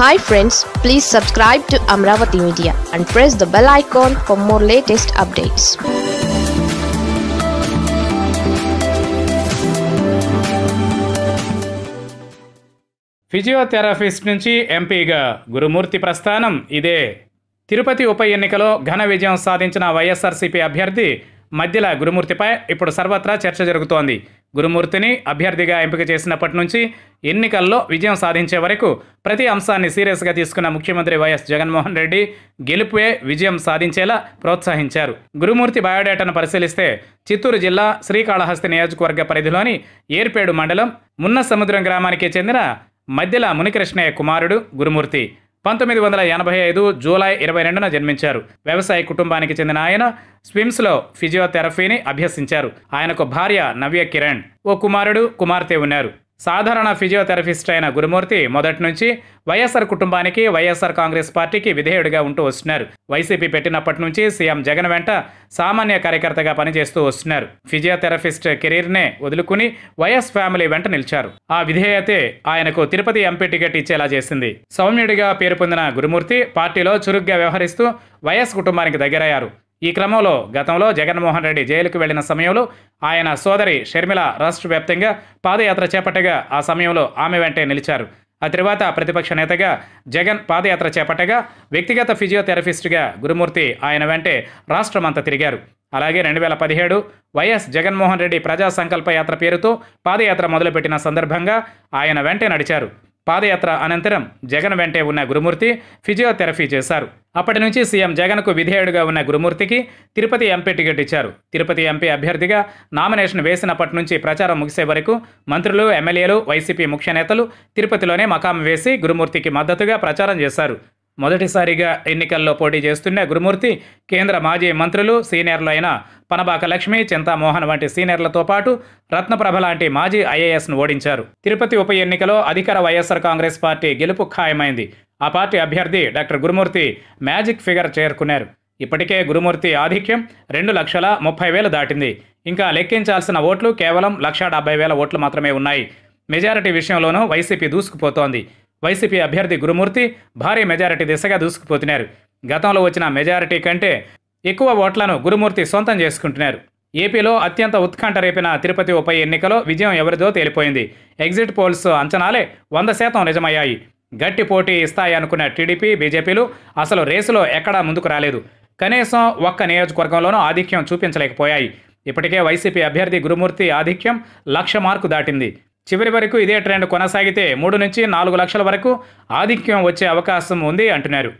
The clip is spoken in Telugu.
hi friends please subscribe to Amaravati media and press the bell icon for more latest updates physiotherapist నుంచి ఎంపీగా గురుమూర్తి ప్రస్థానం ఇదే తిరుపతి ఉప ఎన్నికలో ఘన విజయం సాధించిన వైఎస్ఆర్సీపీ అభ్యర్థి మధ్యల గురుమూర్తిపై ఇప్పుడు సర్వత్రా చర్చ జరుగుతోంది గురుమూర్తిని అభ్యర్థిగా ఎంపిక చేసినప్పటి నుంచి ఎన్నికల్లో విజయం సాధించే వరకు ప్రతి అంశాన్ని సీరియస్గా తీసుకున్న ముఖ్యమంత్రి వైఎస్ జగన్మోహన్ రెడ్డి గెలుపుయే విజయం సాధించేలా ప్రోత్సహించారు గురుమూర్తి బయోడేటాను పరిశీలిస్తే చిత్తూరు జిల్లా శ్రీకాళహస్తి నియోజకవర్గ పరిధిలోని ఏర్పేడు మండలం మున్న సముద్రం గ్రామానికి చెందిన మధ్యల మునికృష్ణయ్య కుమారుడు గురుమూర్తి పంతొమ్మిది వందల ఎనభై ఐదు జూలై ఇరవై రెండున జన్మించారు వ్యవసాయ కుటుంబానికి చెందిన ఆయన స్విమ్స్లో ఫిజియోథెరపీని అభ్యసించారు ఆయనకు భార్య నవ్య కిరణ్ ఓ కుమారుడు కుమార్తె ఉన్నారు సాధారణ ఫిజియోథెరపిస్ట్ అయిన గురుమూర్తి మొదటి నుంచి వైఎస్ఆర్ కుటుంబానికి వైఎస్ఆర్ కాంగ్రెస్ పార్టీకి విధేయుడిగా ఉంటూ వస్తున్నారు వైసీపీ పెట్టినప్పటి నుంచి సీఎం జగన్ వెంట సామాన్య కార్యకర్తగా పనిచేస్తూ వస్తున్నారు ఫిజియోథెరపిస్ట్ కెరీర్నే వదులుకుని వైఎస్ ఫ్యామిలీ వెంట నిలిచారు ఆ విధేయతే ఆయనకు తిరుపతి ఎంపీ టికెట్ ఇచ్చేలా చేసింది సౌమ్యుడిగా పేరు పొందిన గురుమూర్తి పార్టీలో చురుగ్గా వ్యవహరిస్తూ వైఎస్ కుటుంబానికి దగ్గరయ్యారు ఈ క్రమంలో గతంలో జగన్మోహన్ రెడ్డి జైలుకు వెళ్లిన సమయంలో ఆయన సోదరి షర్మిల రాష్ట్ర వ్యాప్తంగా పాదయాత్ర చేపట్టగా ఆ సమయంలో ఆమె వెంటే నిలిచారు ఆ తర్వాత ప్రతిపక్ష నేతగా జగన్ పాదయాత్ర చేపట్టగా వ్యక్తిగత ఫిజియోథెరపిస్ట్గా గురుమూర్తి ఆయన వెంటే రాష్ట్రమంతా తిరిగారు అలాగే రెండు వేల పదిహేడు వైఎస్ జగన్మోహన్ రెడ్డి ప్రజా సంకల్ప యాత్ర పేరుతో పాదయాత్ర మొదలుపెట్టిన సందర్భంగా ఆయన వెంటే నడిచారు పాదయాత్ర అనంతరం జగన్ వెంటే ఉన్న గురుమూర్తి ఫిజియోథెరపీ చేశారు అప్పటి నుంచి సీఎం జగన్కు విధేయుడిగా ఉన్న గురుమూర్తికి తిరుపతి ఎంపీ టికెట్ ఇచ్చారు తిరుపతి ఎంపీ అభ్యర్థిగా నామినేషన్ వేసినప్పటి నుంచి ప్రచారం ముగిసే వరకు మంత్రులు ఎమ్మెల్యేలు వైసీపీ ముఖ్య నేతలు తిరుపతిలోనే మకాం వేసి గురుమూర్తికి మద్దతుగా ప్రచారం చేశారు మొదటిసారిగా ఎన్నికల్లో పోటీ చేస్తున్న గురుమూర్తి కేంద్ర మాజీ మంత్రులు సీనియర్లు అయిన పనబాక లక్ష్మి చింతామోహన్ వంటి సీనియర్లతో పాటు రత్నప్రభ లాంటి మాజీ ఐఏఎస్ను ఓడించారు తిరుపతి ఉప ఎన్నికలో అధికార వైఎస్ఆర్ కాంగ్రెస్ పార్టీ గెలుపు ఖాయమైంది ఆ పార్టీ అభ్యర్థి డాక్టర్ గురుమూర్తి మ్యాజిక్ ఫిగర్ చేరుకున్నారు ఇప్పటికే గురుమూర్తి ఆధిక్యం రెండు లక్షల ముప్పై వేలు దాటింది ఇంకా లెక్కించాల్సిన ఓట్లు కేవలం లక్ష డెబ్బై వేల ఓట్లు మాత్రమే ఉన్నాయి మెజారిటీ విషయంలోనూ వైసీపీ దూసుకుపోతోంది వైసీపీ అభ్యర్థి గురుమూర్తి భారీ మెజారిటీ దిశగా దూసుకుపోతున్నారు గతంలో వచ్చిన మెజారిటీ కంటే ఎక్కువ ఓట్లను గురుమూర్తి సొంతం చేసుకుంటున్నారు ఏపీలో అత్యంత ఉత్కంఠ రేపిన తిరుపతి ఉప ఎన్నికలో విజయం ఎవరిదో తేలిపోయింది ఎగ్జిట్ పోల్స్ అంచనాలే వంద శాతం నిజమయ్యాయి గట్టి పోటీ ఇస్తాయనుకున్న టీడీపీ బీజేపీలు అసలు రేసులో ఎక్కడా ముందుకు రాలేదు కనీసం ఒక్క నియోజకవర్గంలోనూ ఆధిక్యం చూపించలేకపోయాయి ఇప్పటికే వైసీపీ అభ్యర్థి గురుమూర్తి ఆధిక్యం లక్ష మార్కు దాటింది చివరి వరకు ఇదే ట్రెండ్ కొనసాగితే మూడు నుంచి నాలుగు లక్షల వరకు ఆధిక్యం వచ్చే అవకాశం ఉంది అంటున్నారు